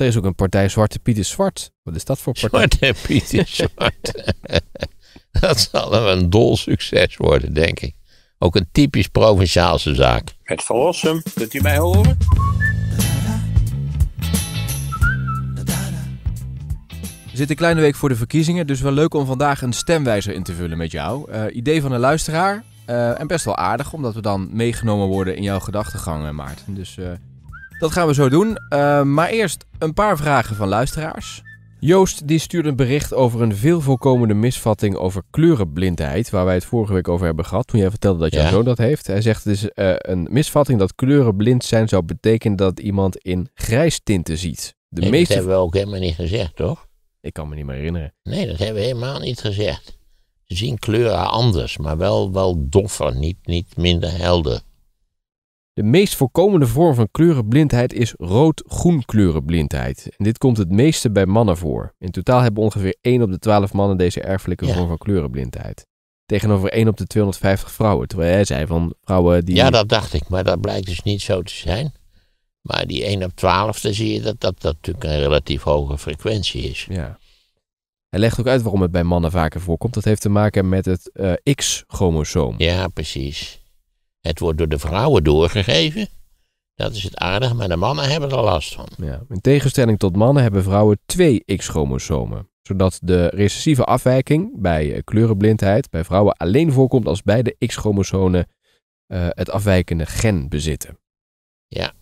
Er is ook een partij Zwarte Piet is Zwart. Wat is dat voor partij? Zwarte Piet is Zwart. dat zal een dol succes worden, denk ik. Ook een typisch provinciaalse zaak. Het verlossen, kunt u mij horen? We zitten een kleine week voor de verkiezingen, dus wel leuk om vandaag een stemwijzer in te vullen met jou. Eh, idee van een luisteraar. Eh, en best wel aardig, omdat we dan meegenomen worden in jouw gedachtegang, eh, Maarten. Dus dat gaan we zo doen. Eh, maar eerst een paar vragen van luisteraars. Joost die stuurde een bericht over een veel voorkomende misvatting over kleurenblindheid, waar wij het vorige week over hebben gehad, toen jij vertelde dat jouw ja. zoon dat heeft. Hij zegt het is eh, een misvatting dat kleurenblind zijn zou betekenen dat iemand in grijs tinten ziet. De meeste... Dat hebben we ook helemaal niet gezegd, toch? Ik kan me niet meer herinneren. Nee, dat hebben we helemaal niet gezegd. Ze zien kleuren anders, maar wel, wel doffer, niet, niet minder helder. De meest voorkomende vorm van kleurenblindheid is rood-groen kleurenblindheid. En dit komt het meeste bij mannen voor. In totaal hebben ongeveer 1 op de 12 mannen deze erfelijke vorm van kleurenblindheid. Tegenover 1 op de 250 vrouwen. Terwijl jij zei van vrouwen die. Ja, dat dacht ik, maar dat blijkt dus niet zo te zijn. Maar die 1 op 12, dan zie je dat dat, dat natuurlijk een relatief hoge frequentie is. Ja. Hij legt ook uit waarom het bij mannen vaker voorkomt. Dat heeft te maken met het eh, X-chromosoom. Ja, precies. Het wordt door de vrouwen doorgegeven. Dat is het aardig, maar de mannen hebben er last van. Ja, in tegenstelling tot mannen hebben vrouwen twee X-chromosomen. Zodat de recessieve afwijking bij eh, kleurenblindheid bij vrouwen alleen voorkomt als beide X-chromosomen eh, het afwijkende gen bezitten. Ja.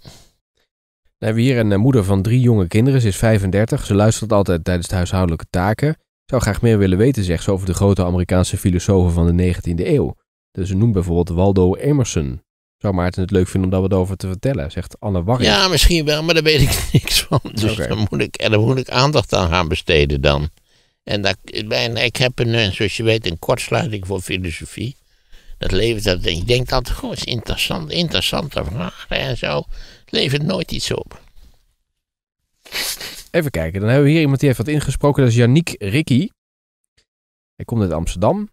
Dan hebben we hier een eh, moeder van drie jonge kinderen. Ze is 35. Ze luistert altijd tijdens de huishoudelijke taken. Zou graag meer willen weten, zegt ze, over de grote Amerikaanse filosofen van de 19e eeuw. Dus noemt bijvoorbeeld Waldo Emerson. Zou Maarten het leuk vinden om daar wat over te vertellen, zegt Anne Warring. Ja, misschien wel, maar daar weet ik niks van. Dus dan moet ik, en daar moet ik aandacht aan gaan besteden dan. En, dat, ik heb, een, eh, zoals je weet, een kortsluiting voor filosofie. Dat levert dat. Ik denk dat goh, is interessant, interessante vragen en zo. Het levert nooit iets op. Even kijken, dan hebben we hier iemand die heeft wat ingesproken. Dat is Yannick Rikkie. Hij komt uit Amsterdam.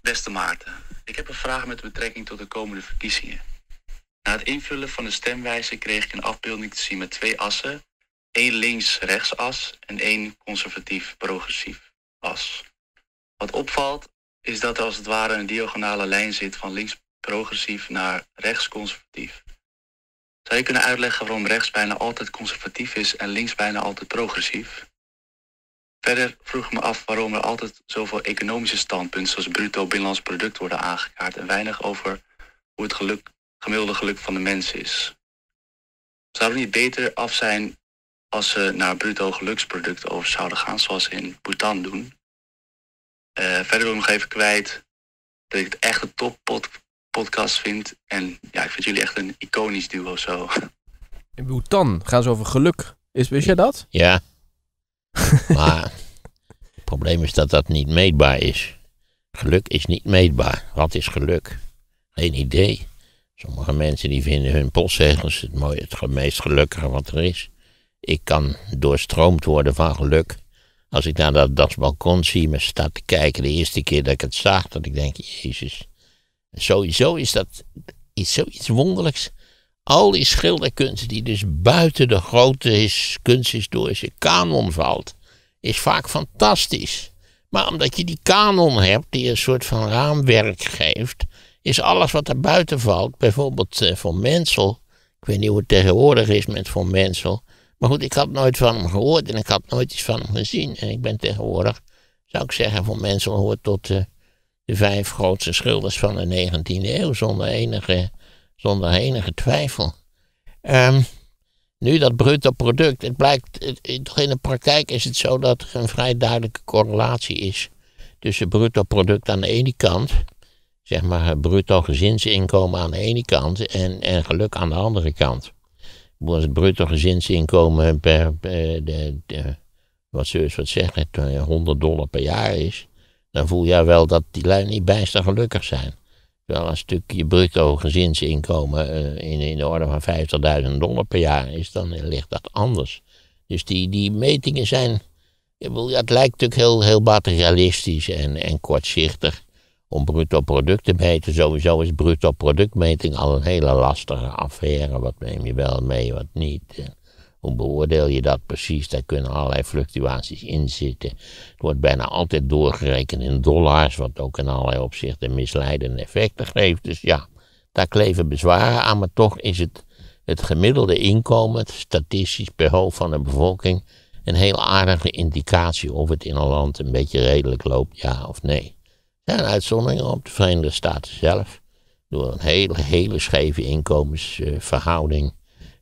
Beste Maarten, ik heb een vraag met betrekking tot de komende verkiezingen. Na het invullen van de stemwijze kreeg ik een afbeelding te zien met twee assen. één links-rechts as en één conservatief-progressief as. Wat opvalt is dat er als het ware een diagonale lijn zit van links-progressief naar rechts-conservatief. Zou je kunnen uitleggen waarom rechts bijna altijd conservatief is en links bijna altijd progressief? Verder vroeg ik me af waarom er altijd zoveel economische standpunten zoals bruto binnenlands product worden aangekaart en weinig over hoe het geluk, gemiddelde geluk van de mens is. Zou het niet beter af zijn als ze naar bruto geluksproduct over zouden gaan, zoals ze in Bhutan doen? Eh, verder wil ik nog even kwijt dat ik het echt een top podcast vind. En ja, ik vind jullie echt een iconisch duo zo. In Bhutan gaan ze over geluk. Is, wist jij dat? Ja. maar het probleem is dat dat niet meetbaar is. Geluk is niet meetbaar. Wat is geluk? Geen idee. Sommige mensen die vinden hun postzegels het, mooie, het meest gelukkige wat er is. Ik kan doorstroomd worden van geluk. Als ik naar dat, dat balkon zie me staat te kijken, de eerste keer dat ik het zag, dat ik denk, Jezus. Sowieso is dat iets, zoiets wonderlijks al die schilderkunst die dus buiten de grote kunsthistorische kanon valt, is vaak fantastisch. Maar omdat je die kanon hebt, die een soort van raamwerk geeft, is alles wat er buiten valt, bijvoorbeeld uh, eh, Van Mensel, ik weet niet hoe het tegenwoordig is met Van Mensel, maar goed, ik had nooit van hem gehoord en ik had nooit iets van hem gezien. En ik ben tegenwoordig, zou ik zeggen, Van Mensel hoort tot eh, de vijf grootste schilders van de 19e eeuw, zonder enige zonder enige twijfel. Ehm, nu dat bruto product. Het blijkt, toch in de praktijk is het zo dat er een vrij duidelijke correlatie is tussen bruto product aan de ene kant, zeg maar bruto gezinsinkomen aan de ene kant en, en geluk aan de andere kant. Als het bruto gezinsinkomen per, eh, de, de, wat ze wat zeggen, 100 eh, dollar per jaar is, dan voel je wel dat die lui niet bijster gelukkig zijn wel een stukje bruto gezinsinkomen eh, in, in de orde van 50.000 dollar per jaar is, dan ligt dat anders. Dus die, die metingen zijn. Het lijkt natuurlijk heel, heel materialistisch en, en kortzichtig om bruto product te meten. Sowieso is bruto productmeting al een hele lastige affaire. Wat neem je wel mee, wat niet. Hoe beoordeel je dat precies? Daar kunnen allerlei fluctuaties in zitten. Het wordt bijna altijd doorgerekend in dollars, wat ook in allerlei opzichten misleidende effecten geeft. Dus ja, daar kleven bezwaren aan, maar toch is het, het gemiddelde inkomen, statistisch per hoofd van de bevolking, een heel aardige indicatie of het in een land een beetje redelijk loopt, ja of nee. Er zijn uitzonderingen op de Verenigde Staten zelf, door een hele, hele scheve inkomensverhouding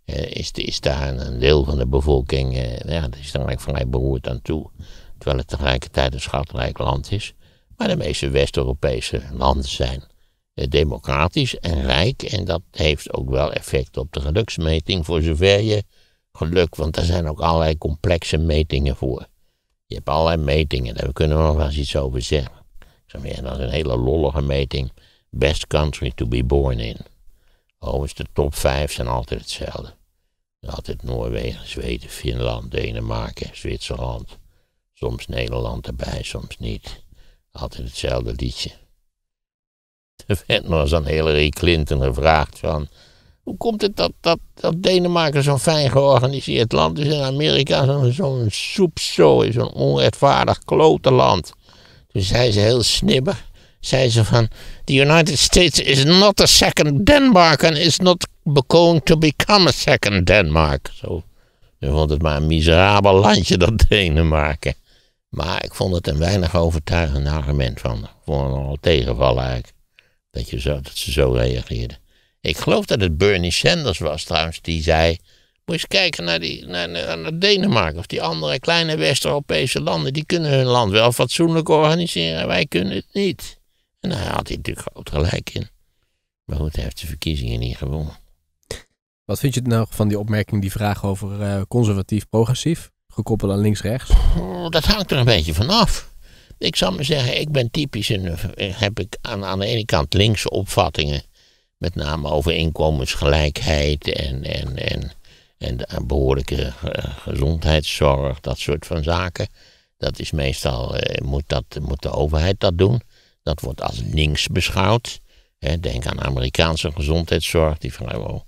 eh, is, is daar een deel van de bevolking, eh, nou ja, dat is daar eigenlijk vrij beroerd aan toe. Terwijl het tegelijkertijd een schatrijk land is. Maar de meeste West-Europese landen zijn eh, democratisch en rijk. En dat heeft ook wel effect op de geluksmeting, voor zover je geluk, want daar zijn ook allerlei complexe metingen voor. Je hebt allerlei metingen, daar kunnen we nog wel eens iets over zeggen. Ik zeg maar, dat is een hele lollige meting. Best country to be born in. Overigens, oh, de top 5 zijn altijd hetzelfde. Altijd Noorwegen, Zweden, Finland, Denemarken, Zwitserland. Soms Nederland erbij, soms niet. Altijd hetzelfde liedje. Er werd nog eens aan Hillary Clinton gevraagd van... Hoe komt het dat, dat, dat Denemarken zo'n fijn georganiseerd land is en Amerika zo'n zo soepzooi, zo'n onrechtvaardig land. Toen zei ze heel snibber, zei ze van, the United States is not a second Denmark and is not going to become a second Denmark. Zo. Ik vond het maar een miserabel landje, dat Denemarken. Maar ik vond het een weinig overtuigend argument van. Ik vond het eigenlijk. Dat, je zo, dat ze zo reageerden. Ik geloof dat het Bernie Sanders was trouwens, die zei. Moet eens kijken naar, die, naar, naar Denemarken of die andere kleine West-Europese landen. Die kunnen hun land wel fatsoenlijk organiseren, wij kunnen het niet. En daar had hij natuurlijk groot gelijk in. Maar goed, hij heeft de verkiezingen niet gewonnen. Wat vind je nou van die opmerking, die vraag over eh, conservatief-progressief, gekoppeld aan links-rechts? dat hangt er een beetje vanaf. Ik zou maar zeggen, ik ben typisch een, eh, heb ik aan, aan de ene kant linkse opvattingen, met name over inkomensgelijkheid en, en, en, en eh, behoorlijke gezondheidszorg, dat soort van zaken. Dat is meestal, moet, dat, moet de overheid dat doen. Dat wordt als links beschouwd. Denk aan Amerikaanse gezondheidszorg, die vrijwel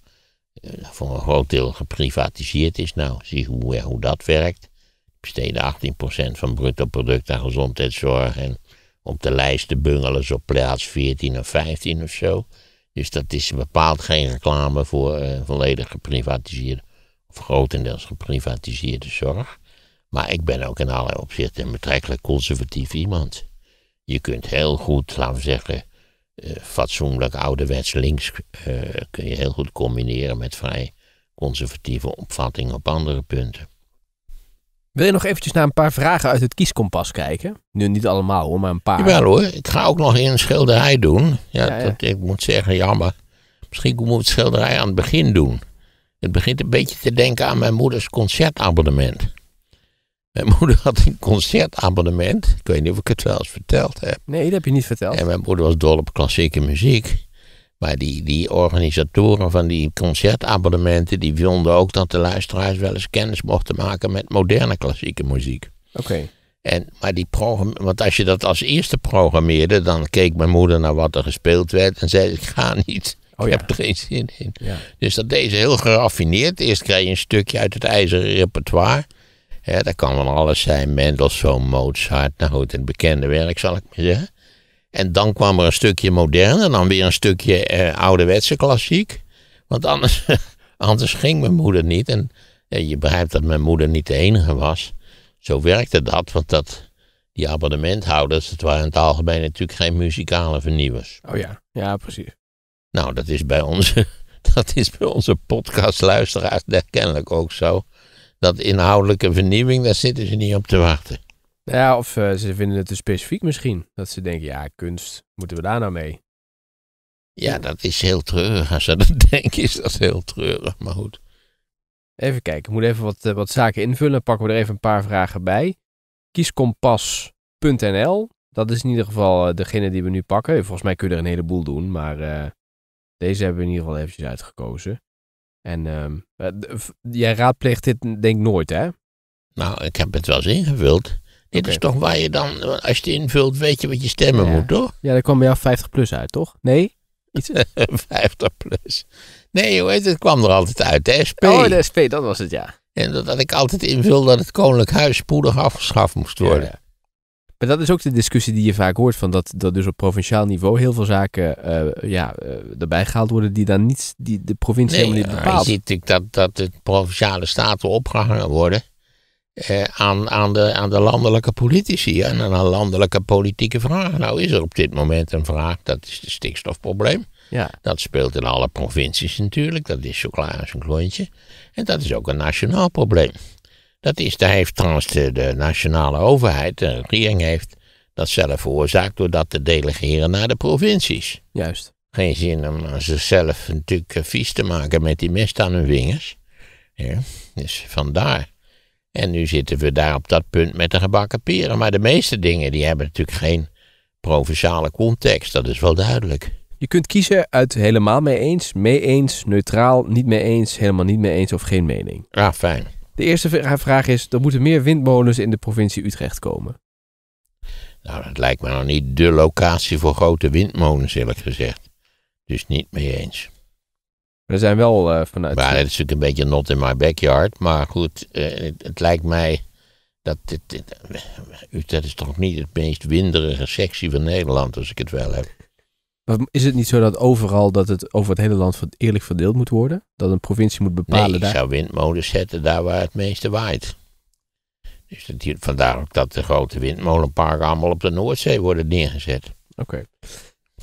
voor een groot deel geprivatiseerd is. Nou, zie hoe, hoe dat werkt. Besteden 18% van bruto product aan gezondheidszorg. En op de lijsten bungelen ze op plaats 14 of 15 of zo. Dus dat is bepaald geen reclame voor eh, volledig geprivatiseerde of grotendeels geprivatiseerde zorg. Maar ik ben ook in allerlei opzichten een betrekkelijk conservatief iemand. Je kunt heel goed, laten we zeggen, eh, fatsoenlijk ouderwets links eh, kun je heel goed combineren met vrij conservatieve opvattingen op andere punten. Wil je nog eventjes naar een paar vragen uit het kieskompas kijken? Nu niet allemaal hoor, maar een paar. Jawel hoor, ik ga ook nog een schilderij doen. Ja, Dat, ik moet zeggen, jammer. Misschien moet ik het schilderij aan het begin doen. Het begint een beetje te denken aan mijn moeders concertabonnement. Mijn moeder had een concertabonnement. Ik weet niet of ik het wel eens verteld heb. Nee, dat heb je niet verteld. En mijn moeder was dol op klassieke muziek. Maar die, die organisatoren van die concertabonnementen, die vonden ook dat de luisteraars wel eens kennis mochten maken met moderne klassieke muziek. Oké. En, maar die want als je dat als eerste programmeerde, dan keek mijn moeder naar wat er gespeeld werd en zei: Ik ga niet. Oh, ik heb er geen zin in. Ja. Dus dat deze heel geraffineerd. Eerst krijg je een stukje uit het ijzeren repertoire. Ja, dat kan van alles zijn. Mendelssohn, Mozart, nou goed, het bekende werk zal ik maar zeggen. En dan kwam er een stukje moderne, en dan weer een stukje eh, ouderwetse klassiek. Want anders, anders ging mijn moeder niet. En je begrijpt dat mijn moeder niet de enige was. Zo werkte dat, want dat, die abonnementhouders, het waren in het algemeen natuurlijk geen muzikale vernieuwers. Oh ja, ja precies. Nou, dat is bij onze, dat is bij onze podcastluisteraars kennelijk ook zo dat inhoudelijke vernieuwing, daar zitten ze niet op te wachten. Ja, of eh, ze vinden het te specifiek misschien. Dat ze denken, ja, kunst, moeten we daar nou mee? Ja, dat is heel treurig. Als ze dat denken, is dat heel treurig, maar goed. Even kijken, ik moet even wat, eh, wat zaken invullen. Pakken we er even een paar vragen bij. Kieskompas.nl, dat is in ieder geval eh, degene die we nu pakken. Volgens mij kun je er een heleboel doen, maar deze hebben we in ieder geval eventjes uitgekozen. En uh, jij raadpleegt dit denk ik nooit, hè? Nou, ik heb het wel eens ingevuld. Dit is toch waar je dan, als je het invult, weet je wat je stemmen moet, toch? Ja, daar kwam bij jou 50 plus uit, toch? Nee? Iets... 50 plus. Nee, hoe heet het? kwam er altijd uit. De SP. Oh, de SP, dat was het, ja. En dat, ik altijd invul dat het Koninklijk Huis spoedig afgeschaft moest worden. Maar dat is ook de discussie die je vaak hoort, van dat, dat dus op provinciaal niveau heel veel zaken eh, ja, eh, erbij gehaald worden die dan niet, die de provincie helemaal niet eh, bepaalt. Je ziet ik dat, dat de provinciale staten opgehangen worden aan, aan, de, aan de landelijke politici en aan landelijke politieke vragen. Nou is er op dit moment een vraag, dat is het stikstofprobleem. Ja. Dat speelt in alle provincies natuurlijk, dat is zo klaar als een klontje. En dat is ook een nationaal probleem. Dat is, daar heeft trouwens de, nationale overheid, de eh, regering heeft dat zelf veroorzaakt doordat te delegeren naar de provincies. Juist. Geen zin om zichzelf natuurlijk eh, vies te maken met die mist aan hun vingers. Ja, dus vandaar. En nu zitten we daar op dat punt met de gebakken peren. Maar de meeste dingen die hebben natuurlijk geen provinciale context. Dat is wel duidelijk. Je kunt kiezen uit helemaal mee eens, mee eens, neutraal, niet mee eens, helemaal niet mee eens of geen mening. Ah, fijn. De eerste vraag is, er moeten meer windmolens in de provincie Utrecht komen. Nou, dat lijkt me nog niet de locatie voor grote windmolens, eerlijk gezegd. Dus niet mee eens. Er zijn wel eh, vanuit... Maar dat is natuurlijk een beetje not in my backyard. Maar goed, eh, het, lijkt mij dat dit, dit, eh, Utrecht is toch niet het meest winderige sectie van Nederland, als ik het wel heb. Is het niet zo dat overal, dat het over het hele land eerlijk verdeeld moet worden? Dat een provincie moet bepalen nee, daar? ik zou windmolens zetten daar waar het meeste waait. Dus dat hier, vandaar ook dat de grote windmolenparken allemaal op de Noordzee worden neergezet. Oké.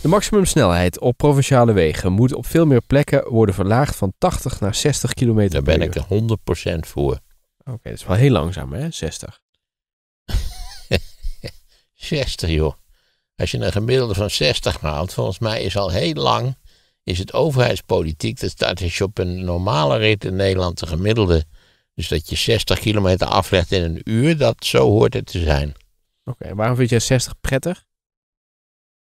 De maximumsnelheid op provinciale wegen moet op veel meer plekken worden verlaagd van 80 naar 60 km Daar ben ik er 100% voor. Oké, dat is wel heel langzaam hè, 60. 60 joh. Als je een gemiddelde van 60 haalt, volgens mij is al heel lang is het overheidspolitiek. Dat staat je dus op een normale rit in Nederland de gemiddelde. Dus dat je 60 kilometer aflegt in een uur, dat zo hoort het te zijn. Oké, waarom vind jij 60 prettig?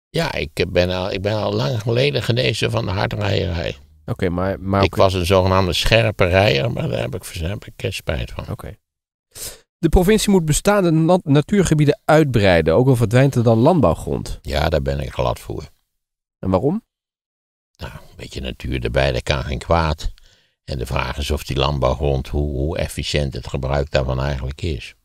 Ja, ik ben al, ik ben al lang geleden genezen van de hardrijderij. Oké, maar, maar... Ik was een zogenaamde scherpe rijder, maar daar heb ik, daar heb ik spijt van. Oké. De provincie moet bestaande natuurgebieden uitbreiden, ook al verdwijnt er dan landbouwgrond. Ja, daar ben ik glad voor. En waarom? Nou, een beetje natuur erbij, dat kan geen kwaad. En de vraag is of die landbouwgrond, hoe, hoe efficiënt het gebruik daarvan eigenlijk is.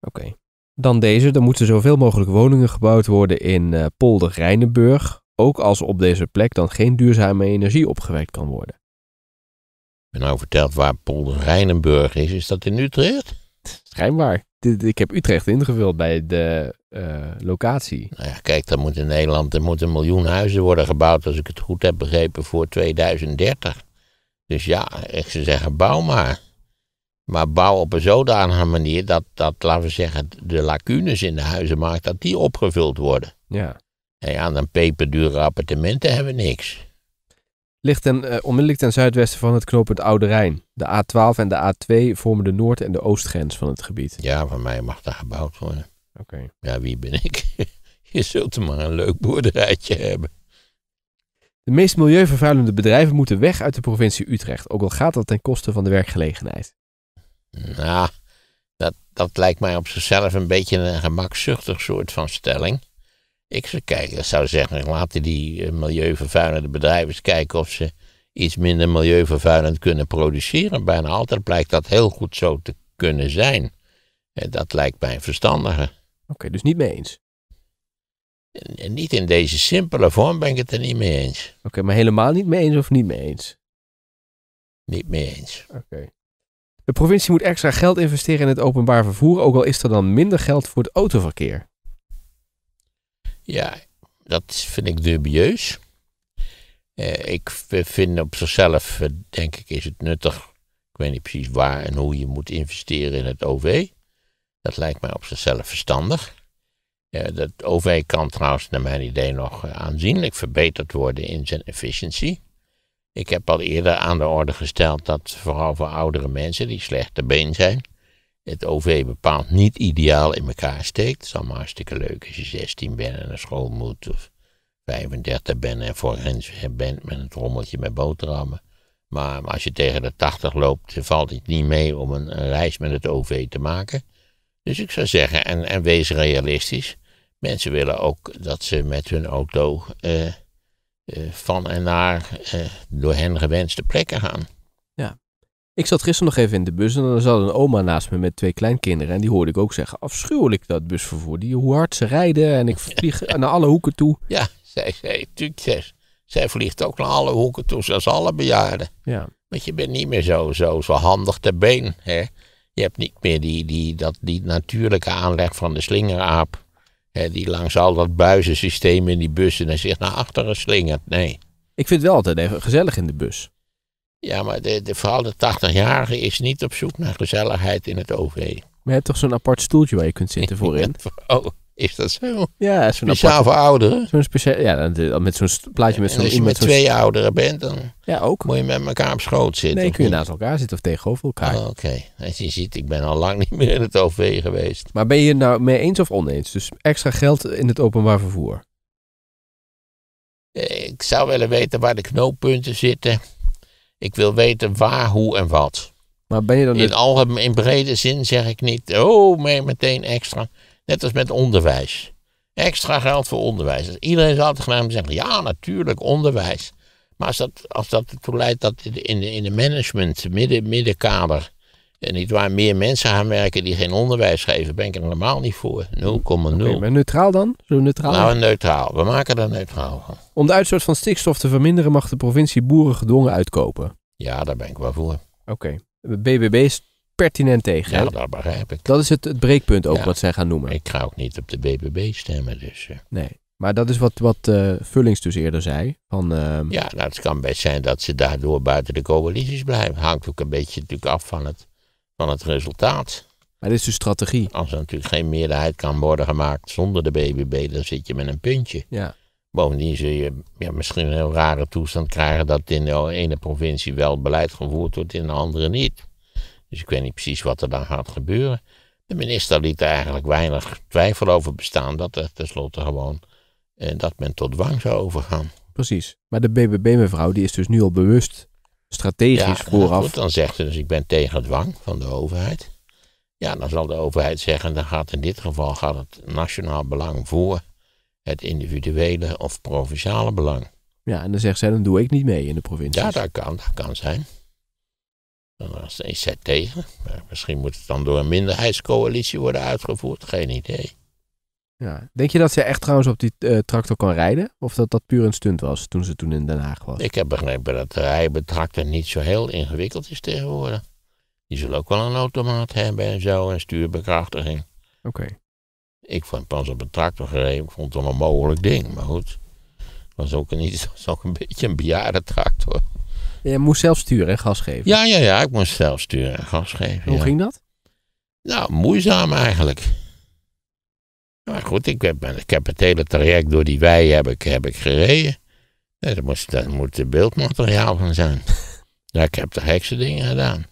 Oké. Dan deze, er moeten zoveel mogelijk woningen gebouwd worden in uh, Polder Rijnenburg, ook als op deze plek dan geen duurzame energie opgewekt kan worden. En nou verteld waar Rijnenburg is. Is dat in Utrecht? Schijnbaar. Ik heb Utrecht ingevuld bij de eh, locatie. Nou ja, kijk, dan moet in Nederland er moeten een miljoen huizen worden gebouwd, als ik het goed heb begrepen, voor 2030. Dus ja, ik zou zeggen, bouw maar. Maar bouw op een zodanige manier dat, dat, laten we zeggen, de lacunes in de huizenmarkt dat die opgevuld worden. Ja. En ja, aan een peperdure appartementen hebben we niks ligt ten, uh, onmiddellijk ten zuidwesten van het knooppunt Oude Rijn. De A12 en de A2 vormen de noord- en de oostgrens van het gebied. Ja, van mij mag daar gebouwd worden. Oké. Ja, wie ben ik? Je zult er maar een leuk boerderijtje hebben. De meest milieuvervuilende bedrijven moeten weg uit de provincie Utrecht, ook al gaat dat ten koste van de werkgelegenheid. Nou, dat, dat lijkt mij op zichzelf een beetje een gemakzuchtig soort van stelling. Ik zou, kijken, zou zeggen, laten die eh, milieuvervuilende bedrijven kijken of ze iets minder milieuvervuilend kunnen produceren. Bijna altijd blijkt dat heel goed zo te kunnen zijn. Eh, dat lijkt mij verstandiger. Oké, dus niet mee eens? En niet in deze simpele vorm ben ik het er niet mee eens. Oké, maar helemaal niet mee eens of niet mee eens? Niet mee eens. Oké. De provincie moet extra geld investeren in het openbaar vervoer, ook al is er dan minder geld voor het autoverkeer. Ja, dat vind ik dubieus. Eh, ik vind op zichzelf, eh, denk ik, is het nuttig. Ik weet niet precies waar en hoe je moet investeren in het OV. Dat lijkt mij op zichzelf verstandig. Het eh, dat OV kan trouwens, naar mijn idee, nog aanzienlijk verbeterd worden in zijn efficiëntie. Ik heb al eerder aan de orde gesteld dat vooral voor oudere mensen die slechte been zijn, het OV bepaald niet ideaal in elkaar steekt. Het is allemaal hartstikke leuk als je 16 bent en naar school moet, of 35 bent en voor grens bent met een trommeltje met boterhammen. Maar als je tegen de 80 loopt, valt het niet mee om een, een reis met het OV te maken. Dus ik zou zeggen, en, en wees realistisch. Mensen willen ook dat ze met hun auto eh, eh, van en naar eh, door hen gewenste plekken gaan. Ik zat gisteren nog even in de bus en dan zat een oma naast me met twee kleinkinderen. En die hoorde ik ook zeggen, afschuwelijk dat busvervoer. Die, hoe hard ze rijden en ik vlieg naar alle hoeken toe. Ja, zij, zij, natuurlijk, zij, vliegt ook naar alle hoeken toe, zoals alle bejaarden. Ja. Want je bent niet meer zo, zo, zo handig ter been. Hè? Je hebt niet meer die, die, dat, die natuurlijke aanleg van de slingeraap. Hè, die langs al dat buizensysteem in die bussen en zich naar achteren slingert. Nee. Ik vind het wel altijd even gezellig in de bus. Ja, maar de, de, vooral de 80-jarige is niet op zoek naar gezelligheid in het OV. Maar je hebt toch zo'n apart stoeltje waar je kunt zitten voorin? oh, is dat zo? Ja, zo'n speciaal apart, voor ouderen. Zo'n speciaal, ja, met zo'n plaatje met zo'n... Als je met, twee ouderen bent, dan ja, ook. moet je met elkaar op schoot zitten. Nee, kun je naast elkaar zitten of tegenover elkaar. Oh, Oké, okay. als je ziet, ik ben al lang niet meer in het OV geweest. Maar ben je het nou mee eens of oneens? Dus extra geld in het openbaar vervoer? Eh, ik zou willen weten waar de knooppunten zitten ik wil weten waar, hoe en wat. Maar ben je dan in, niet... in brede zin zeg ik niet, oh, mee meteen extra. Net als met onderwijs. Extra geld voor onderwijs. iedereen zou altijd gaan zeggen, ja, natuurlijk, onderwijs. Maar als dat, als dat ertoe leidt dat in de, in de management, midden, middenkader, en niet waar meer mensen gaan werken die geen onderwijs geven, ben ik er helemaal niet voor. 0,0. Okay, maar neutraal dan? Zo neutraal? Nou, neutraal. We maken er neutraal van. Om de uitstoot van stikstof te verminderen mag de provincie boeren gedwongen uitkopen. Ja, daar ben ik wel voor. Oké. Okay. BBB is pertinent tegen. Ja, dat begrijp ik. Dat is het, het breekpunt ook wat zij gaan noemen. Ik ga ook niet op de BBB stemmen, dus. Eh. Nee. Maar dat is wat, wat uh, Vullings dus eerder zei. Van, ehm, Ja, nou, het kan best zijn dat ze daardoor buiten de coalities blijven. Hangt ook een beetje natuurlijk af van het van het resultaat. Maar dit is de dus strategie. Als er natuurlijk geen meerderheid kan worden gemaakt zonder de BBB, dan zit je met een puntje. Ja. Bovendien zul je misschien een heel rare toestand krijgen dat in de ene provincie wel beleid gevoerd wordt, in de andere niet. Dus ik weet niet precies wat er dan gaat gebeuren. De minister liet er eigenlijk weinig twijfel over bestaan dat er tenslotte gewoon eh, dat men tot dwang zou overgaan. Precies. Maar de BBB-mevrouw die is dus nu al bewust strategisch ja, vooraf. dan zegt ze dus ik ben tegen dwang van de overheid. Ja, dan zal de overheid zeggen, dan gaat in dit geval gaat het nationaal belang voor het individuele of provinciale belang. Ja, en dan zegt zij, dan doe ik niet mee in de provincie. Ja, dat kan, dat kan zijn. Dan is zij tegen. Maar misschien moet het dan door een minderheidscoalitie worden uitgevoerd, geen idee. Ja. Denk je dat ze echt trouwens op die eh, tractor kan rijden? Of dat dat puur een stunt was toen ze toen in Den Haag was? Ik heb begrepen dat rijden met tractor niet zo heel ingewikkeld is tegenwoordig. Die zullen ook wel een automaat hebben en zo een stuurbekrachtiging. Oké. Ik vond pas op een tractor gereden, ik vond het een onmogelijk ding. Maar goed, het was ook, niet, was ook een beetje een bejaarde tractor. Je moest zelf sturen en gas geven? Ja, ja, ja, ik moest zelf sturen en gas geven. Hoe ging dat? Nou, moeizaam eigenlijk. Maar goed, ik heb, ik heb het hele traject door die wei heb ik, heb ik gereden. Daar moet, daar beeldmateriaal van zijn. Ja, ik heb de gekste dingen gedaan. Ik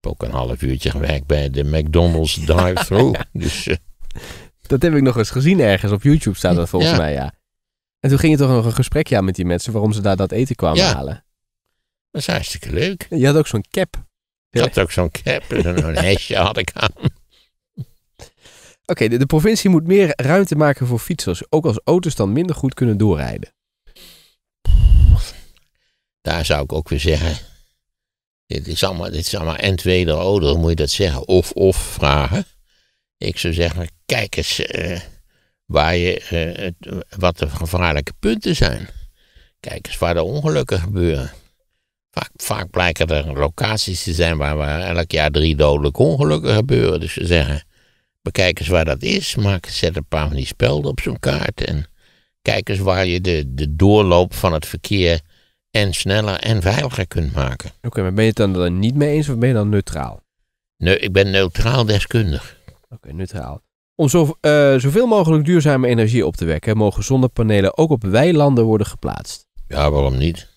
heb ook een half uurtje gewerkt bij de McDonald's drive-thru. dus, eh. Dat heb ik nog eens gezien ergens. Op YouTube staat dat volgens mij, ja. En toen ging je toch nog een gesprekje aan met die mensen waarom ze daar dat eten kwamen halen. Dat is hartstikke leuk. Je had ook zo'n cap. Je had ook zo'n cap Een hesje had ik aan. Oké, de, provincie moet meer ruimte maken voor fietsers, ook als auto's dan minder goed kunnen doorrijden. Daar zou ik ook weer zeggen. Dit is allemaal, dit is allemaal en tweede ouder, moet je dat zeggen. Of of vragen. Ik zou zeggen, kijk eens eh, waar je, eh, wat de gevaarlijke punten zijn. Kijk eens waar de ongelukken gebeuren. Vaak, blijken er locaties te zijn waar, waar elk jaar drie dodelijke ongelukken gebeuren. Dus ze zeggen, Bekijk eens waar dat is. Maak, zet een paar van die spelden op zo'n kaart. En kijk eens waar je de, de doorloop van het verkeer en sneller en veiliger kunt maken. Oké, maar ben je het dan niet mee eens of ben je dan neutraal? Nee, ik ben neutraal deskundig. Oké, neutraal. Om zo, uh, zoveel mogelijk duurzame energie op te wekken, mogen zonnepanelen ook op weilanden worden geplaatst. Ja, waarom niet?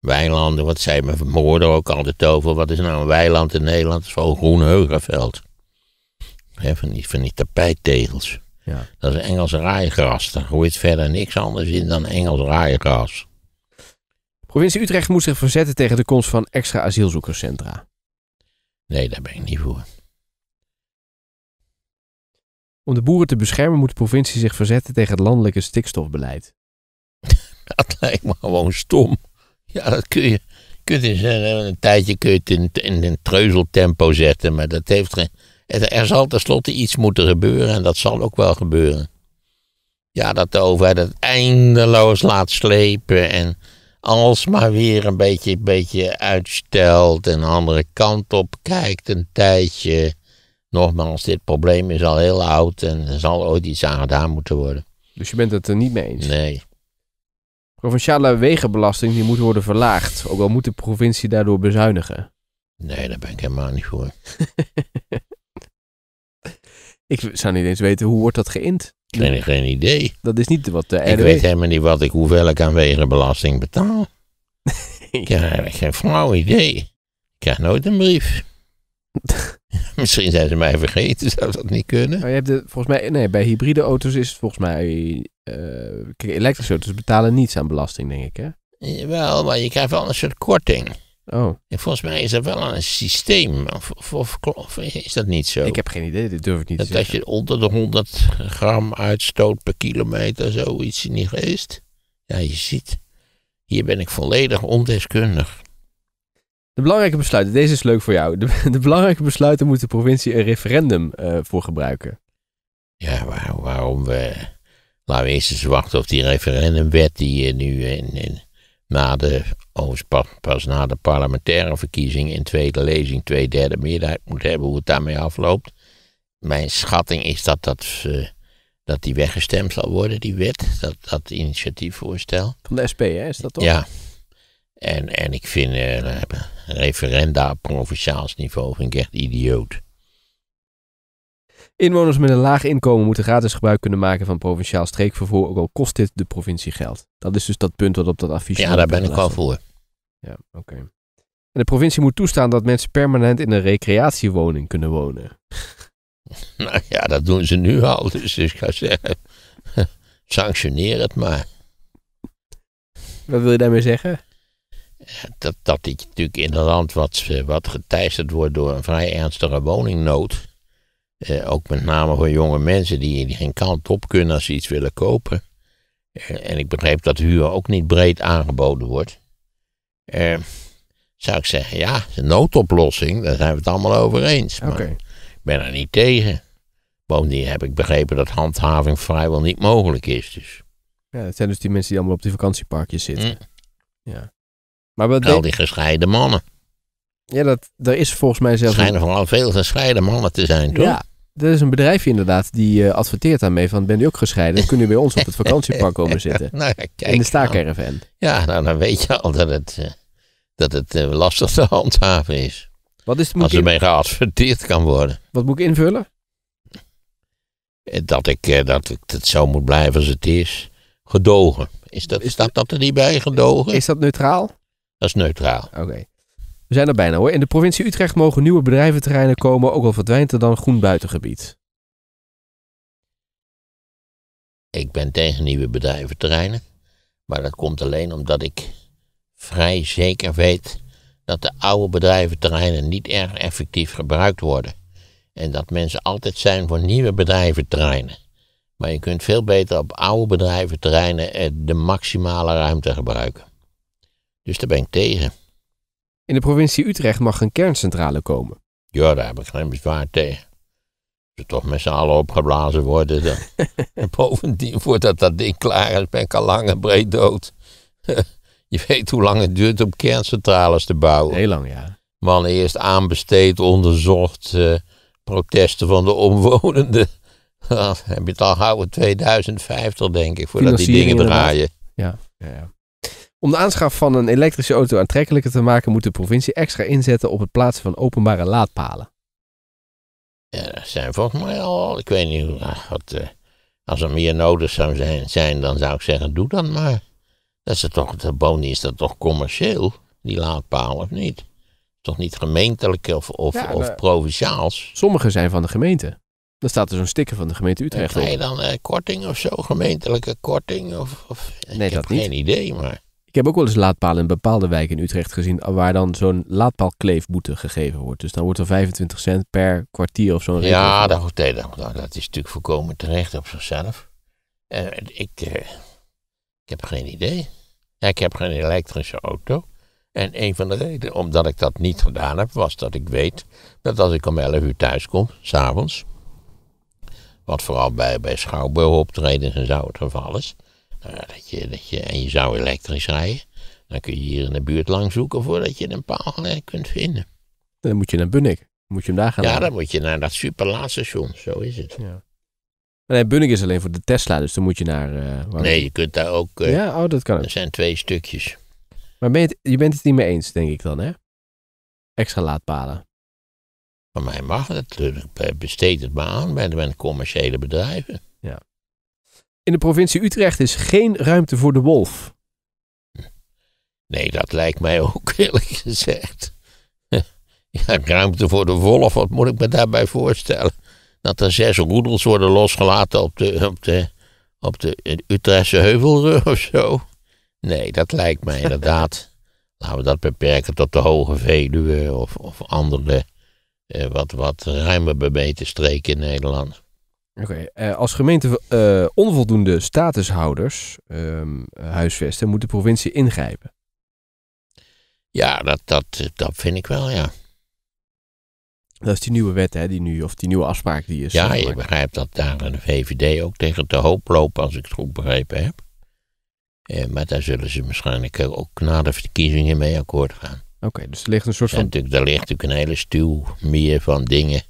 Weilanden, wat zei mijn moeder ook altijd over. Wat is nou een weiland in Nederland? Het is gewoon groen van, die, van die tapijttegels. Ja. Dat is Engels raaiengras. Daar groeit verder niks anders in dan Engels raaiengras. Provincie Utrecht moet zich verzetten tegen de komst van extra asielzoekerscentra. Nee, daar ben ik niet voor. Om de boeren te beschermen moet de provincie zich verzetten tegen het landelijke stikstofbeleid. Dat lijkt me gewoon stom. Ja, dat kun je. Kun je een tijdje kun je het in, in een treuzeltempo zetten, maar dat heeft geen er zal tenslotte iets moeten gebeuren en dat zal ook wel gebeuren. Ja, dat de overheid het eindeloos laat slepen en alsmaar weer een beetje, een beetje uitstelt en de andere kant op kijkt een tijdje. Nogmaals, dit probleem is al heel oud en er zal ooit iets aan gedaan moeten worden. Dus je bent het er niet mee eens? Nee. Provinciale wegenbelasting die moet worden verlaagd, ook al moet de provincie daardoor bezuinigen. Nee, daar ben ik helemaal niet voor. Ik zou niet eens weten hoe wordt dat geïnd. heb geen idee. Dat is niet wat de eh, Ik weet helemaal niet wat ik, hoeveel ik aan wegenbelasting betaal. ik heb geen flauw idee. Ik krijg nooit een brief. Misschien zijn ze mij vergeten, zou dat niet kunnen. je hebt de, volgens mij, nee, bij hybride auto's is het volgens mij. Eh, elektrische auto's betalen niets aan belasting, denk ik. Hè? Jawel, maar je krijgt wel een soort korting. Oh. volgens mij is dat wel een systeem. Of, of, is dat niet zo? Ik heb geen idee, dit durf ik niet te zeggen. Dat je onder de 100 gram uitstoot per kilometer, zoiets niet niet geest. Ja, je ziet, hier ben ik volledig ondeskundig. De belangrijke besluiten, deze is leuk voor jou. De, belangrijke besluiten moet de provincie een referendum eh, voor gebruiken. Ja, waarom we. Eh, laten we eerst eens wachten of die referendumwet die je eh, nu in, in na de, pas na de parlementaire verkiezing in tweede lezing twee derde meerderheid moet hebben hoe het daarmee afloopt. Mijn schatting is dat, dat, uh, dat die weggestemd zal worden, die wet, dat, dat initiatiefvoorstel. Van de SP, hè, is dat toch? Ja. En, en ik vind eh, referenda op provinciaals niveau vind ik echt idioot. Inwoners met een laag inkomen moeten gratis gebruik kunnen maken van provinciaal streekvervoer, ook al kost dit de provincie geld. Dat is dus dat punt wat op dat affiche Ja, daar ben ik wel voor. Ja, oké. En de provincie moet toestaan dat mensen permanent in een recreatiewoning kunnen wonen. Nou ja, dat doen ze nu al, dus ik ga zeggen, sanctioneer het maar. Wat wil je daarmee zeggen? Dat, dat ik natuurlijk in een land wat, eh, wat geteisterd wordt door een vrij ernstige woningnood eh, ook met name voor jonge mensen die, die, geen kant op kunnen als ze iets willen kopen. Eh, en ik begreep dat huur ook niet breed aangeboden wordt. Eh, zou ik zeggen, ja, een noodoplossing, daar zijn we het allemaal over eens. Maar ik ben er niet tegen. Bovendien heb ik begrepen dat handhaving vrijwel niet mogelijk is. Dus. Ja, dat zijn dus die mensen die allemaal op die vakantieparkjes zitten. Mm. Ja. Maar wat al die gescheiden mannen. Ja, dat, er is volgens mij zelfs... Er schijnen vooral veel gescheiden mannen te zijn, toch? Ja, er is een bedrijfje inderdaad die eh, adverteert daarmee van ben je ook gescheiden? Dan kun je bij ons op het vakantiepark komen zitten. nou, kijk, in de nou. staakerven. Ja, nou dan weet je al dat het, eh, dat het eh, lastig te handhaven is. Wat is Als ermee in... geadverteerd kan worden. Wat moet ik invullen? Dat ik, dat ik het zo moet blijven als het is. Gedogen. Is dat, is staat dat er niet bij, gedogen? Is dat neutraal? Dat is neutraal. Oké. We zijn er bijna hoor. In de provincie Utrecht mogen nieuwe bedrijventerreinen komen, ook al verdwijnt er dan groen buitengebied. Ik ben tegen nieuwe bedrijventerreinen, maar dat komt alleen omdat ik vrij zeker weet dat de oude bedrijventerreinen niet erg effectief gebruikt worden. En dat mensen altijd zijn voor nieuwe bedrijventerreinen. Maar je kunt veel beter op oude bedrijventerreinen eh, de maximale ruimte gebruiken. Dus daar ben ik tegen. In de provincie Utrecht mag een kerncentrale komen. Ja, daar heb ik geen bezwaar tegen. Als toch met z'n allen opgeblazen worden. Dan. en bovendien, voordat dat ding klaar is, ben ik al lang en breed dood. Je weet hoe lang het duurt om kerncentrales te bouwen. Heel lang, ja. Man, eerst aanbesteed, onderzocht, uh, protesten van de omwonenden. heb je het al gehouden, 2050 denk ik, voordat die dingen draaien. Ja, ja, ja. Om de aanschaf van een elektrische auto aantrekkelijker te maken, moet de provincie extra inzetten op het plaatsen van openbare laadpalen. Ja, dat zijn volgens mij al, ik weet niet, nou, wat, eh, als er meer nodig zou zijn, dan zou ik zeggen, doe dat maar. Dat is toch, de boni? is dat toch commercieel, die laadpalen of niet? Toch niet gemeentelijk of, of, provinciaals? Sommige zijn van de gemeente. Dan staat er zo'n sticker van de gemeente Utrecht op. Nee, dan eh, korting of zo, gemeentelijke korting of... of nee, ik dat heb niet. geen idee, maar... Ik heb ook wel eens laadpalen in bepaalde wijken in Utrecht gezien waar dan zo'n laadpaalkleefboete gegeven wordt. Dus dan wordt er 25 cent per kwartier of zo'n Ja, dat, goed, dat is natuurlijk voorkomen terecht op zichzelf. Eh, ik, eh, ik heb geen idee. Ik heb geen elektrische auto. En een van de redenen omdat ik dat niet gedaan heb, was dat ik weet dat als ik om 11 uur thuis kom, s'avonds, wat vooral bij, bij en zo het geval is, eh, dat je, dat je, en je zou elektrisch rijden. Dan kun je hier in de buurt lang zoeken voordat je een paal kunt vinden. Dan moet je naar Bunnik. Moet je hem daar gaan Ja, dan moet je naar dat superlaadstation. Zo is het. Ja. nee, Bunnik is alleen voor de Tesla, dus dan moet je naar... Eh, nee, je kunt daar ook... Eh, ja, oh, dat kan Er zijn twee stukjes. Maar je, bent het niet mee eens, denk ik dan, hè? Extra laadpalen. Van mij mag het. Besteed het maar aan bij de commerciële bedrijven. In de provincie Utrecht is geen ruimte voor de wolf. Nee, dat lijkt mij ook eerlijk gezegd. Ja, ruimte voor de wolf, wat moet ik me daarbij voorstellen? Dat er zes roedels worden losgelaten op de, op de, op de Utrechtse heuvelrug of zo. Nee, dat lijkt mij inderdaad. Laten we dat beperken tot de Hoge Veluwe of, of andere eh, wat, wat ruimer bemeten streken in Nederland. Oké, eh, als gemeente eh, onvoldoende statushouders ehm, huisvesten, moet de provincie ingrijpen. Ja, dat, dat, dat vind ik wel, ja. Dat is die nieuwe wet, hè, die nu, of die nieuwe afspraak die is. Ja, je begrijp begrijpt dat daar de VVD ook tegen te hoop lopen, als ik het goed begrepen heb. Eh, maar daar zullen ze waarschijnlijk ook na de verkiezingen mee akkoord gaan. Oké, dus er ligt een soort van. En er ligt natuurlijk een hele stuw meer van dingen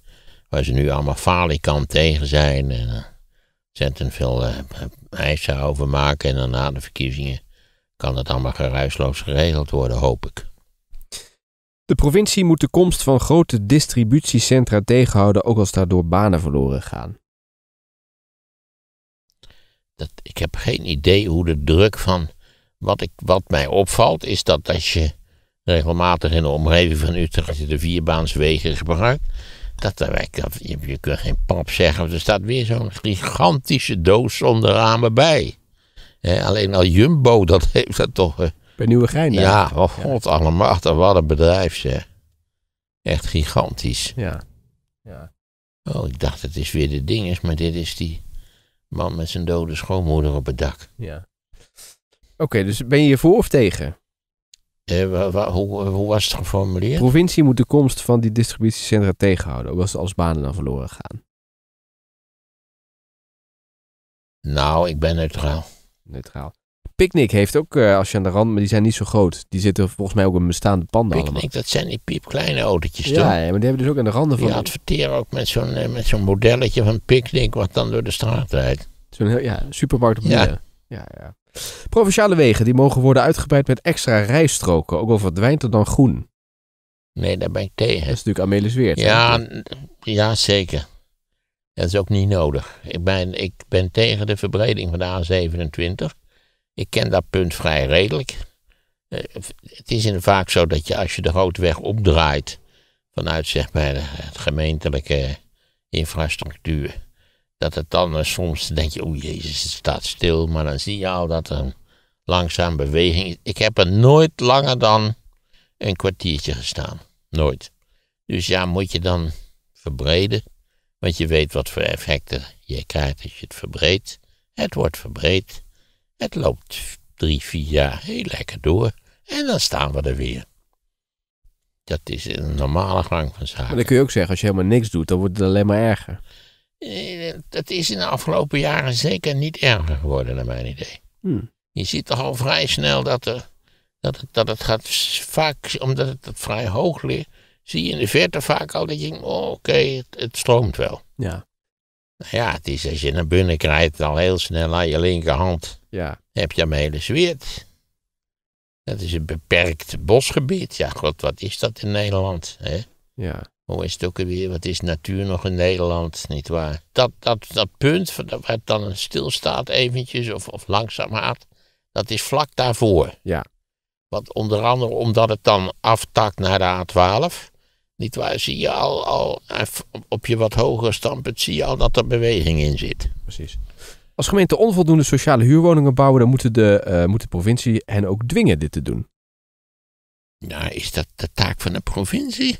Waar ze nu allemaal falikant tegen zijn. En uh, ontzettend veel uh, eisen over maken. En dan na de verkiezingen kan het allemaal geruisloos geregeld worden, hoop ik. De provincie moet de komst van grote distributiecentra tegenhouden, ook als daardoor banen verloren gaan. Dat, ik heb geen idee hoe de druk van. Wat, ik, wat mij opvalt is dat als je regelmatig in de omgeving van Utrecht de vierbaanswegen gebruikt, dat, dat, eh, je, je kunt geen pap zeggen, er staat weer zo'n gigantische doos zonder ramen bij. alleen al Jumbo, dat heeft dat toch. Uh, Nieuwe Gein. Ja, oh god, allemaal wat een bedrijf zeg. Echt gigantisch. Ja. ja. Oh, ik dacht, het is weer de dinges, maar dit is die man met zijn dode schoonmoeder op het dak. Ja. Oké, dus ben je voor of tegen? Eh, hoe, was het geformuleerd? De provincie moet de komst van die distributiecentra tegenhouden, ook als ze als banen dan verloren gaan. Nou, ik ben neutraal. Neutraal. Picnic heeft ook eh, als je aan de rand, maar die zijn niet zo groot. Die zitten volgens mij ook in bestaande panden Picnic, dat zijn die piepkleine autootjes toch? Ja, maar die hebben dus ook aan de randen van... Die adverteren ook met zo'n eh, met zo'n modelletje van Picnic wat dan door de straat rijdt. Zo'n heel, ja, supermarkt op ja. ja, ja. Provinciale wegen, die mogen worden uitgebreid met extra rijstroken. Ook al verdwijnt er dan groen. Nee, daar ben ik tegen. Dat is natuurlijk Amelis Weert. Ja, ja, zeker. Dat is ook niet nodig. Ik ben, ik ben tegen de verbreding van de A27. Ik ken dat punt vrij redelijk. Eh, het is vaak zo dat je als je de weg opdraait vanuit zeg maar, het gemeentelijke infrastructuur, dat het dan eh, soms denk je, oh jezus, het staat stil. Maar dan zie je al dat er langzaam beweging is. Ik heb er nooit langer dan een kwartiertje gestaan. Nooit. Dus ja, moet je dan verbreden. Want je weet wat voor effecten je krijgt als je het verbreedt. Het wordt verbreed. Het loopt drie, vier jaar heel lekker door. En dan staan we er weer. Dat is een normale gang van zaken. Maar dan kun je ook zeggen, als je helemaal niks doet, dan wordt het alleen maar erger dat eh, is in de afgelopen jaren zeker niet erger geworden, naar mijn idee. Hmm. Je ziet toch al vrij snel dat, er, dat, het, dat het gaat vaak, omdat het vrij hoog ligt, zie je in de verte vaak al dat je oh, oké, het, stroomt wel. Ja. Nou ja, het is als je naar binnen krijgt, al heel snel aan je linkerhand ja. heb je hele zweert. Dat is een beperkt bosgebied. Ja, god, wat is dat in Nederland? Hè? Ja hoe is het ook weer wat is natuur nog in Nederland, waar Dat, dat, dat punt waar het dan stilstaat eventjes, of, of gaat dat is vlak daarvoor. Ja. Want onder andere omdat het dan aftakt naar de A12, waar zie je al, al op je wat hogere standpunt, zie je al dat er beweging in zit. Precies. Als gemeente onvoldoende sociale huurwoningen bouwen, dan moeten de, uh, moet de provincie hen ook dwingen dit te doen. Nou, is dat de taak van de provincie?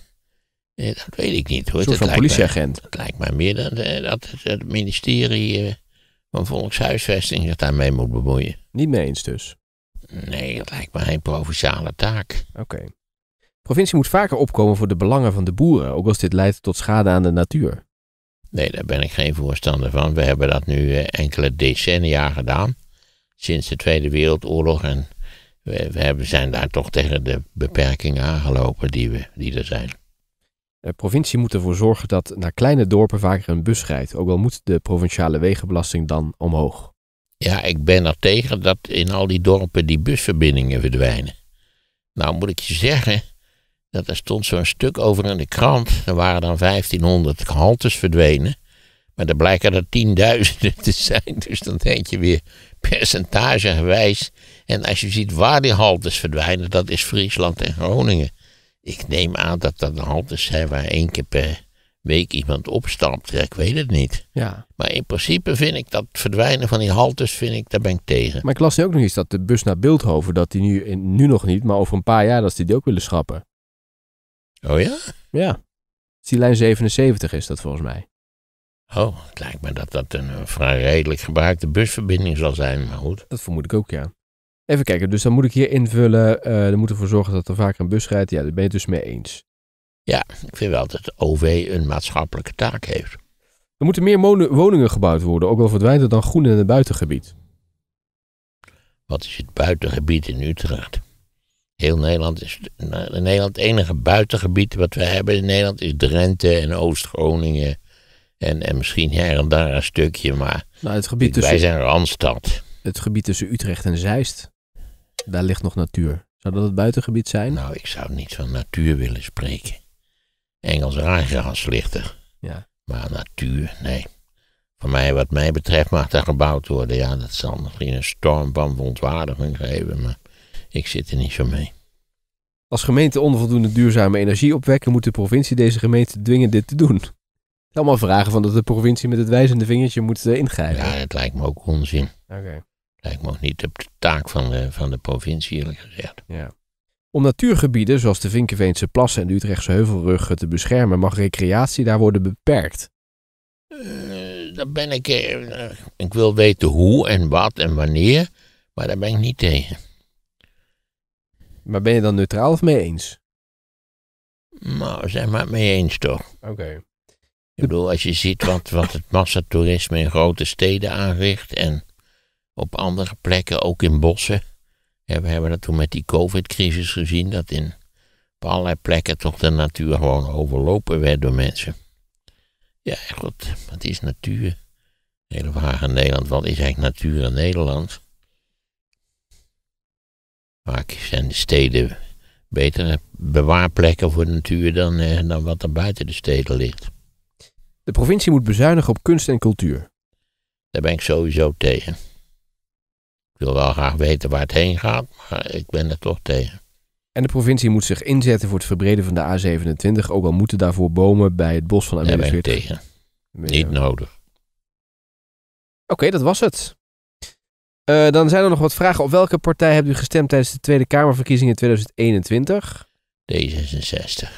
Nee, eh, dat weet ik niet hoor. Een soort van politieagent. Het lijkt mij meer dat, eh, dat het ministerie eh, van Volkshuisvesting zich daarmee moet bemoeien. Niet mee eens dus? Nee, dat lijkt mij een provinciale taak. Oké. Provincie moet vaker opkomen voor de belangen van de boeren, ook als dit leidt tot schade aan de natuur. Nee, daar ben ik geen voorstander van. We hebben dat nu enkele decennia gedaan, sinds de Tweede Wereldoorlog. En we, we zijn daar toch tegen de beperkingen aangelopen die, we, die er zijn. De eh, provincie moet ervoor zorgen dat naar kleine dorpen vaker een bus rijdt, ook al moet de provinciale wegenbelasting dan omhoog. Ja, ik ben er tegen dat in al die dorpen die busverbindingen verdwijnen. Nou moet ik je zeggen, dat er stond zo'n stuk over in de krant. Er waren dan 1500 haltes verdwenen. Maar er blijken er tienduizenden te zijn. Dus dan denk je weer percentagegewijs. En als je ziet waar die haltes verdwijnen, dat is Friesland en Groningen. Ik neem aan dat dat een haltes zijn waar één keer per week iemand opstapt. ik weet het niet. Ja. Maar in principe vind ik dat verdwijnen van die haltes, vind ik, daar ben ik tegen. Maar ik las nu ook nog eens dat de bus naar Beeldhoven, dat die nu, nu nog niet, maar over een paar jaar dat ze die, die ook willen schrappen. Oh ja? Ja. Die lijn 77 is dat volgens mij. Oh, het lijkt me dat dat een vrij redelijk gebruikte busverbinding zal zijn, maar goed. Dat vermoed ik ook, ja. Even kijken, dus dan moet ik hier invullen. Eh, er dan moeten we ervoor zorgen dat er vaker een bus rijdt. Ja, daar ben je het dus mee eens. Ja, ik vind wel dat de OV een maatschappelijke taak heeft. Er moeten meer woningen gebouwd worden, ook al verdwijnt dan groen in het buitengebied. Wat is het buitengebied in Utrecht? Heel Nederland is. Eh, Nederland, het enige buitengebied wat we hebben in Nederland is Drenthe en Oost-Groningen. En, en misschien her en daar een stukje, maar. Nou, het gebied tussen, wij zijn Randstad. Het gebied tussen Utrecht en Zeist. Daar ligt nog natuur. Zou dat het buitengebied zijn? Nou, ik zou niet van natuur willen spreken. Engels raar, ligt er. Ja. Maar natuur, nee. Voor mij, wat mij betreft, mag daar gebouwd worden. Ja, dat zal misschien een storm van verontwaardiging geven, maar ik zit er niet zo mee. Als gemeente onvoldoende duurzame energie opwekken, moet de provincie deze gemeente dwingen dit te doen. Allemaal vragen van dat de provincie met het wijzende vingertje moet eh, ingrijpen. Ja, dat lijkt me ook onzin. Oké ik me niet op de taak van de, van de provincie, eerlijk gezegd. Ja. Om natuurgebieden zoals de Vinkenveense plassen en de Utrechtse Heuvelrug te beschermen, mag recreatie daar worden beperkt. Uh, daar ben ik. Eh, ik wil weten hoe en wat en wanneer, maar daar ben ik niet tegen. Maar ben je dan neutraal of mee eens? Nou, zeg maar mee eens toch. Oké. Ik bedoel, als je ziet wat, wat het massatoerisme in grote steden aanricht en op andere plekken, ook in bossen. we hebben dat toen met die COVID-crisis gezien, dat in, op allerlei plekken toch de natuur gewoon overlopen werd door mensen. Ja, goed, wat is natuur? hele vraag aan Nederland, wat is eigenlijk natuur in Nederland? Vaak zijn de steden betere bewaarplekken voor de natuur dan, eh, dan wat er buiten de steden ligt. De provincie moet bezuinigen op kunst en cultuur. Daar ben ik sowieso tegen wil wel graag weten waar het heen gaat, maar ik ben er toch tegen. En de provincie moet zich inzetten voor het verbreden van de A27. Ook al moeten daarvoor bomen bij het bos van ben ik tegen. Niet nodig. Oké, dat was het. Eh, dan zijn er nog wat vragen. Op welke partij hebt u gestemd tijdens de Tweede Kamerverkiezingen 2021? D66.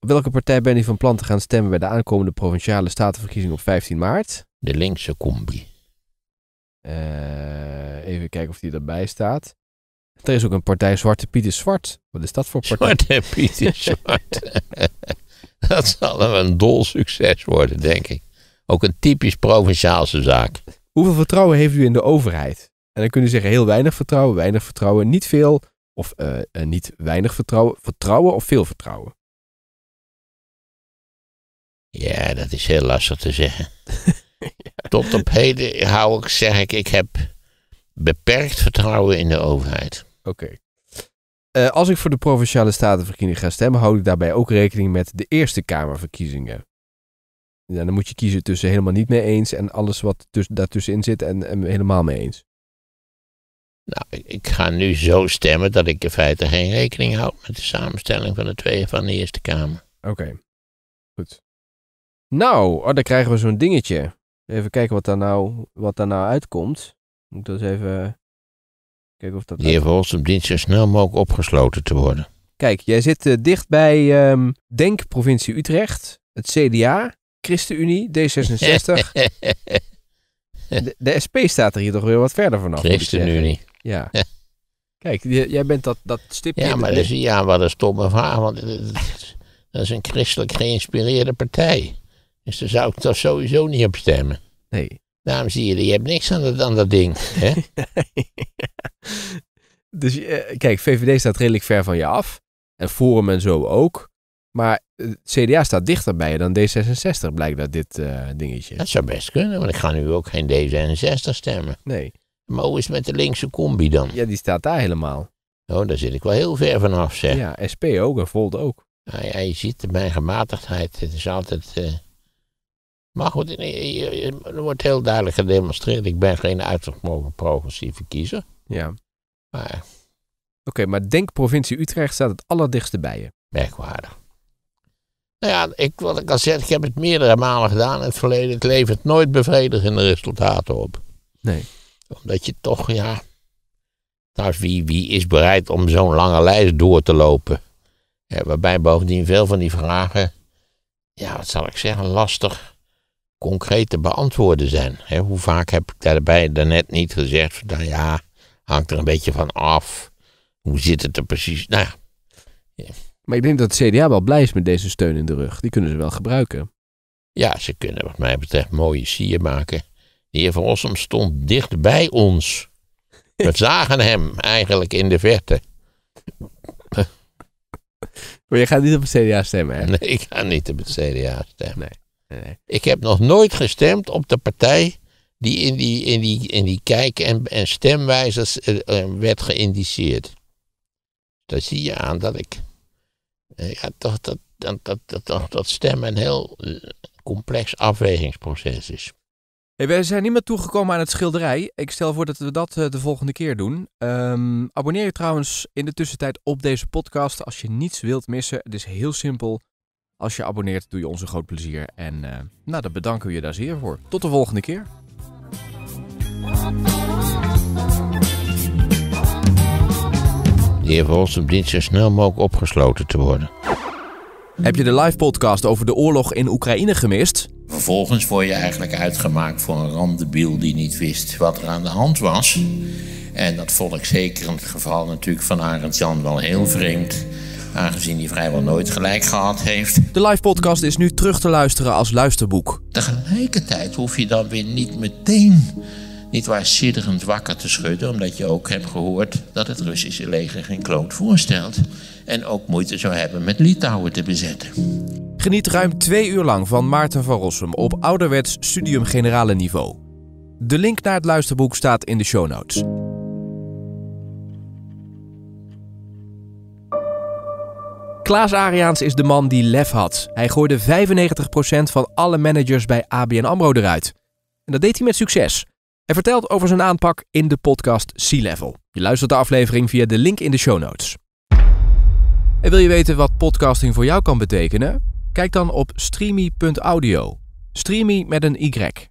Op welke partij bent u van plan te gaan stemmen bij de aankomende provinciale statenverkiezing op 15 maart? De linkse combi. Uh, even kijken of die erbij staat. Er is ook een partij Zwarte Piet is Zwart. Wat is dat voor partij? Zwarte Piet is Zwart. dat zal een dol succes worden, denk ik. Ook een typisch provinciaalse zaak. Hoeveel vertrouwen heeft u in de overheid? En dan kunnen u zeggen heel weinig vertrouwen, weinig vertrouwen, niet veel of eh, eh, niet weinig vertrouwen, vertrouwen of veel vertrouwen. Ja, dat is heel lastig te zeggen. Tot op heden hou ik, zeg ik, ik heb beperkt vertrouwen in de overheid. Oké. Eh, als ik voor de provinciale statenverkiezingen ga stemmen, houd ik daarbij ook rekening met de Eerste Kamerverkiezingen. dan moet je kiezen tussen helemaal niet mee eens en alles wat dus daartussenin zit en, helemaal mee eens. Nou, ik ga nu zo stemmen dat ik in feite geen rekening houd met de samenstelling van de twee van de Eerste Kamer. Oké, goed. Nou, oh, dan krijgen we zo'n dingetje. Even kijken wat daar nou, wat daar nou uitkomt. Moet ik dat eens even eh, kijken of dat... Heer dient zo snel mogelijk opgesloten te worden. Kijk, jij zit uh, dicht bij um, ehm, Denk, provincie Utrecht, het CDA, ChristenUnie, D66. de, SP staat er hier toch weer wat verder vanaf. ChristenUnie. Ja. Kijk, jij bent dat, dat stipje. Ja, maar dat je aan wat een stomme vraag. Want dat is een christelijk geïnspireerde partij. Dus daar zou ik toch sowieso niet op stemmen. Nee. Daarom zie je, je hebt niks aan dat, ding. Hè? dus eh, kijk, VVD staat redelijk ver van je af. En Forum en zo ook. Maar eh, CDA staat dichter bij je dan D66, blijkt dat dit eh, dingetje. Dat zou best kunnen, want ik ga nu ook geen D66 stemmen. Nee. Maar hoe is met de linkse combi dan? Ja, die staat daar helemaal. Oh, daar zit ik wel heel ver vanaf, zeg. Ja, SP ook en Volt ook. Nou ja, je ziet mijn gematigdheid. Het is altijd... Maar goed, er wordt heel duidelijk gedemonstreerd. Ik ben geen uitgesproken progressieve kiezer. Ja. Maar... Oké, maar denk provincie Utrecht staat het allerdichtste bij je. Merkwaardig. Nou ja, ik, wat ik al zeg, ik heb het meerdere malen gedaan in het verleden. Het levert nooit bevredigende resultaten op. Nee. Omdat je toch, ja... Trouwens, wie, wie is bereid om zo'n lange lijst door te lopen? waarbij bovendien veel van die vragen... Ja, wat zal ik zeggen, lastig concreet te beantwoorden zijn. hoe vaak heb ik daarbij daarnet niet gezegd, van, nou ja, hangt er een beetje van af. Hoe zit het er precies? Nou ja. Maar ik denk dat het CDA wel blij is met deze steun in de rug. Die kunnen ze wel gebruiken. Ja, ze kunnen wat mij betreft mooie sier maken. De heer Van Rossum stond dicht bij ons. We zagen hem eigenlijk in de verte. maar je gaat niet op het CDA stemmen, hè? Nee, ik ga niet op het CDA stemmen. Nee. Eh, ik heb nog nooit gestemd op de partij die in die, in die, in die kijk- en, en stemwijzers eh, eh, werd geïndiceerd. Daar zie je aan dat ik. ja, dat, dat, dat, dat, dat, stemmen een heel complex afwegingsproces is. we zijn niet meer toegekomen aan het schilderij. Ik stel voor dat we dat de volgende keer doen. Ehm, abonneer je trouwens in de tussentijd op deze podcast als je niets wilt missen. Het is heel simpel. Als je abonneert, doe je ons een groot plezier. En uh, nou, dan bedanken we je daar zeer voor. Tot de volgende keer. De heer Wolsum dient zo snel mogelijk opgesloten te worden. Heb je de live podcast over de oorlog in Oekraïne gemist? Vervolgens word je eigenlijk uitgemaakt voor een randebiel die niet wist wat er aan de hand was. En dat vond ik zeker in het geval natuurlijk van Arend Jan wel heel vreemd aangezien hij vrijwel nooit gelijk gehad heeft. De live podcast is nu terug te luisteren als luisterboek. Tegelijkertijd hoef je dan weer niet meteen niet waar sidderend wakker te schudden, omdat je ook hebt gehoord dat het Russische leger geen kloot voorstelt en ook moeite zou hebben met Litouwen te bezetten. Geniet ruim twee uur lang van Maarten van Rossum op ouderwets studium generale niveau. De link naar het luisterboek staat in de show notes. Klaas Ariaans is de man die lef had. Hij gooide 95% van alle managers bij ABN AMRO eruit. En dat deed hij met succes. Hij vertelt over zijn aanpak in de podcast C-Level. Je luistert de aflevering via de link in de show notes. En wil je weten wat podcasting voor jou kan betekenen? Kijk dan op streamy.audio. Streamy met een Y.